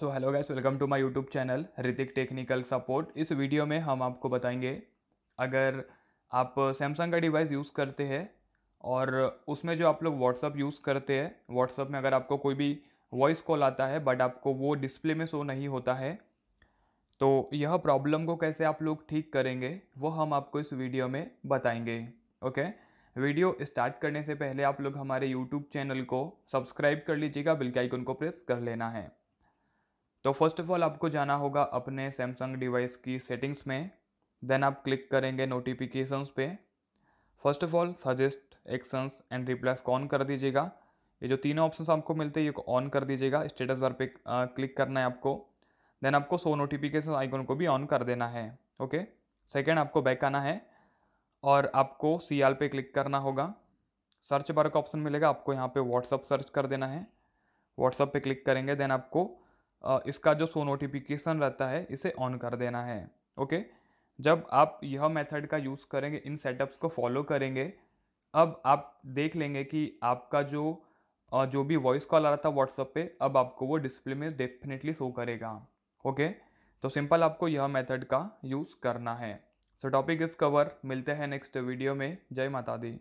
so hello guys welcome to my YouTube channel Hrithik technical support इस video में हम आपको बताएंगे अगर आप सैमसंग का डिवाइस यूज़ करते हैं और उसमें जो आप लोग व्हाट्सअप यूज़ करते हैं व्हाट्सअप में अगर आपको कोई भी वॉइस कॉल आता है बट आपको वो डिस्प्ले में शो नहीं होता है तो यह प्रॉब्लम को कैसे आप लोग ठीक करेंगे वो हम आपको इस वीडियो में बताएंगे ओके वीडियो स्टार्ट करने से पहले आप लोग हमारे यूट्यूब चैनल को सब्सक्राइब कर लीजिएगा बिल्कुल आइकन को प्रेस कर लेना है तो फर्स्ट ऑफ ऑल आपको जाना होगा अपने सैमसंग डिवाइस की सेटिंग्स में देन आप क्लिक करेंगे नोटिफिकेशंस पे first of all suggest actions and replies on कर दीजिएगा ये जो तीनों ऑप्शन आपको मिलते हैं ये ऑन कर दीजिएगा स्टेटस बार पे क्लिक करना है आपको देन आपको सो नोटिफिकेशन आइकन को भी ऑन कर देना है ओके सेकेंड आपको बैक आना है और आपको सी आल पे क्लिक करना होगा सर्च बार का ऑप्शन मिलेगा आपको यहाँ पे व्हाट्सअप सर्च कर देना है व्हाट्सअप पे क्लिक करेंगे देन आपको इसका जो सो नोटिफिकेशन रहता है इसे ऑन कर देना है ओके जब आप यह मेथड का यूज़ करेंगे इन सेटअप्स को फॉलो करेंगे अब आप देख लेंगे कि आपका जो जो भी वॉइस कॉल आ रहा था व्हाट्सअप पे अब आपको वो डिस्प्ले में डेफिनेटली शो करेगा ओके तो सिंपल आपको यह मेथड का यूज़ करना है सो टॉपिक इस कवर मिलते हैं नेक्स्ट वीडियो में जय माता दी